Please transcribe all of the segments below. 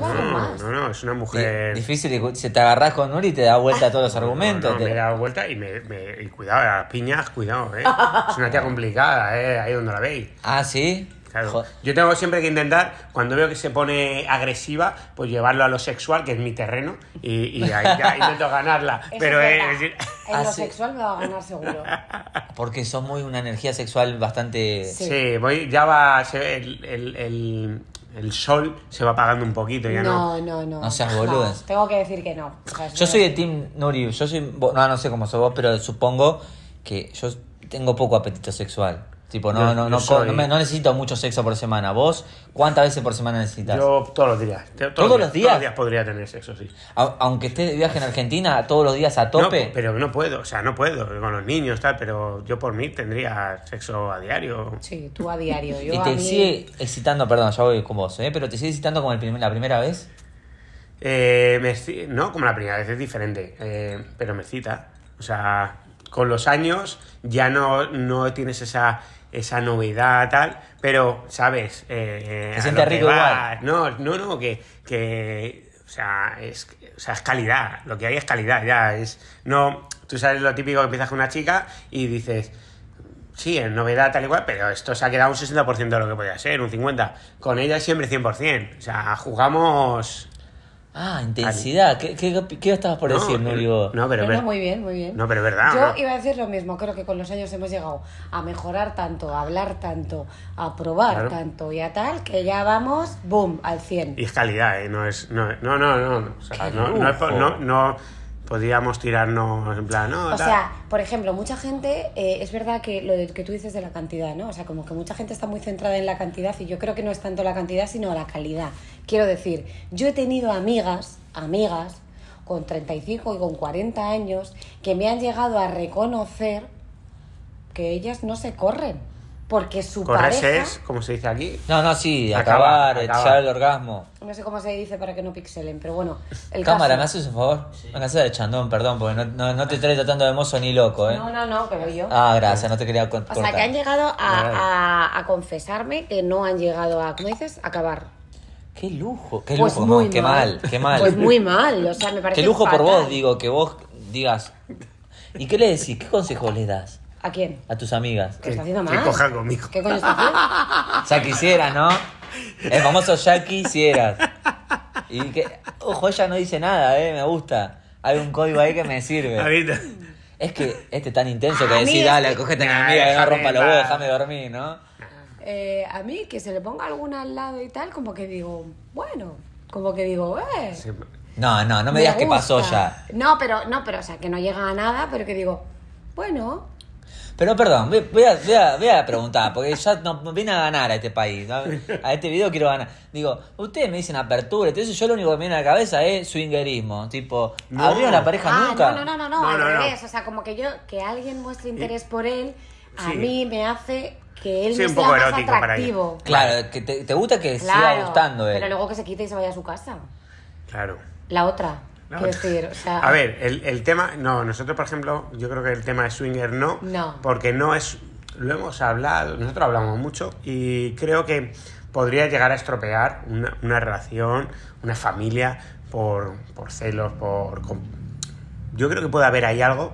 No, no, no, es una mujer. Difícil, se te agarras con Nuri y te da vuelta a todos los argumentos. No, Me da vuelta y me, cuidado, las piñas, cuidado, eh. Es una tía complicada, eh, ahí donde la veis. Ah, sí. Claro. Yo tengo siempre que intentar, cuando veo que se pone agresiva, pues llevarlo a lo sexual, que es mi terreno, y, ahí intento ganarla. pero es, decir... En lo ah, sexual me va a ganar seguro. Porque son muy una energía sexual bastante... Sí, voy, ya va... El, el, el, el sol se va apagando un poquito, ya no. No, no, no. No seas boludas. tengo que decir que no. yo, soy de Team Nuri, yo soy. No, no sé cómo sos vos, pero supongo que yo tengo poco apetito sexual. Tipo, no, no, no, no, necesito mucho sexo por semana. ¿Vos cuántas veces por semana necesitas? Yo todos los días. Todos, los días? podría tener sexo, sí. aunque esté de viaje en Argentina, todos los días a tope. pero no puedo, o sea, no puedo. Con los niños, tal, pero yo por mí tendría sexo a diario. Sí, tú a diario. Yo y te sigue excitando, perdón, ya voy con vos, ¿eh? Pero te sigue excitando como la primera vez. Eh, no, como la primera vez es diferente, eh, pero me cita O sea, con los años ya no, no tienes esa esa novedad, tal, pero, ¿sabes? Eh, eh lo rico No, no, no, que, o, sea, es, o sea, es calidad, lo que hay es calidad, ya, es, no, tú sabes lo típico que empiezas con una chica y dices, sí, es novedad tal y cual, pero esto se ha quedado un 60% de lo que podía ser, un 50%. Con ella siempre 100%. O sea, jugamos... Ah, intensidad. ¿Qué, qué, qué estabas por decir, No, pero, muy bien, muy bien. No, pero verdad. Yo iba a decir lo mismo. Creo que con los años hemos llegado a mejorar tanto, a hablar tanto, a probar tanto y a tal, que ya vamos, boom, al 100. Y es calidad, ¿eh? No es. No, no, no. No, o no, no, Podríamos tirarnos en plan, O sea, por ejemplo, mucha gente, eh, es verdad que lo que tú dices de la cantidad, ¿no? O sea, como que mucha gente está muy centrada en la cantidad y yo creo que no es tanto la cantidad, sino la calidad. Quiero decir, yo he tenido amigas, amigas, con 35 y con 40 años, que me han llegado a reconocer que ellas no se corren porque su pareja... es, como se dice aquí. No, no, sí, acabar, echar el orgasmo. No sé cómo se dice para que no pixelen, pero bueno. Cámara, ¿me haces un favor? Me haces de chandón, perdón, porque no, no, no te estoy tratando de mozo ni loco, ¿eh? No, no, no, pero yo. Ah, gracias, no te quería contar. O sea, que han llegado a, a, confesarme que no han llegado a, ¿cómo dices? Acabar. Qué lujo, qué pues lujo, qué mal. qué mal. Pues muy mal, o sea, me parece Qué lujo por vos, digo, que vos digas. ¿Y qué le decís? ¿Qué consejo le das? ¿A quién? A tus amigas. ¿Qué coja conmigo. ¿Qué coño está haciendo? Ya quisiera, ¿no? El famoso ya quisieras. Y que, ojo, ella no dice nada, ¿eh? Me gusta. Hay un código ahí que me sirve. Es que este es tan intenso que dale, cógete a mi amiga, no rompa los huevos, dormir, ¿no? Eh, a mí que se le ponga alguna al lado y tal, como que digo, bueno, como que digo, eh. No, no, no me, digas qué pasó ya. No, pero, no, pero, o sea, que no llega a nada, pero que digo, bueno, pero perdón, voy a, preguntar, porque ya no viene a ganar a este país. A este video quiero ganar. Digo, ustedes me dicen apertura, entonces yo lo único que me viene a la cabeza es swingerismo. Tipo, no. la pareja ah, nunca? No, no, no, no, al revés. O sea, como que yo, que alguien muestre interés por él, a mí me hace que él sí, un poco erótico atractivo. Para él. Claro, que te, gusta que siga gustando él. Pero luego que se quite y se vaya a su casa. Claro. La otra a ver, el, tema, no, nosotros por ejemplo, yo creo que el tema de swinger no, porque no es, lo hemos hablado, nosotros hablamos mucho y creo que podría llegar a estropear una, relación, una familia por, celos, por... yo creo que puede haber ahí algo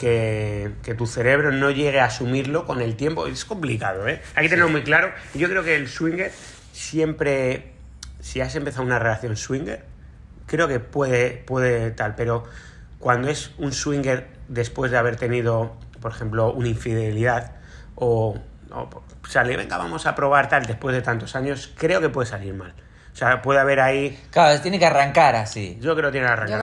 que, que, tu cerebro no llegue a asumirlo con el tiempo. Es complicado, ¿eh? Hay que tenerlo muy claro. Yo creo que el swinger siempre, si has empezado una relación swinger, creo que puede, puede tal, pero cuando es un swinger después de haber tenido, por ejemplo, una infidelidad o, o sale, venga, vamos a probar tal después de tantos años, creo que puede salir mal. O sea, puede haber ahí. Claro, tiene que arrancar así. Yo creo que tiene que arrancar.